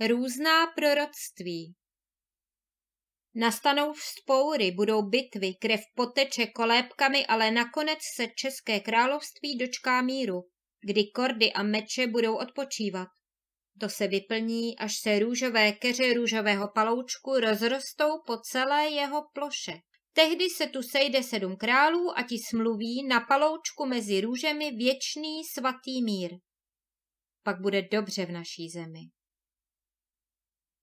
Různá proroctví Nastanou vzpoury, budou bitvy, krev poteče kolébkami, ale nakonec se České království dočká míru, kdy kordy a meče budou odpočívat. To se vyplní, až se růžové keře růžového paloučku rozrostou po celé jeho ploše. Tehdy se tu sejde sedm králů a ti smluví na paloučku mezi růžemi věčný svatý mír. Pak bude dobře v naší zemi.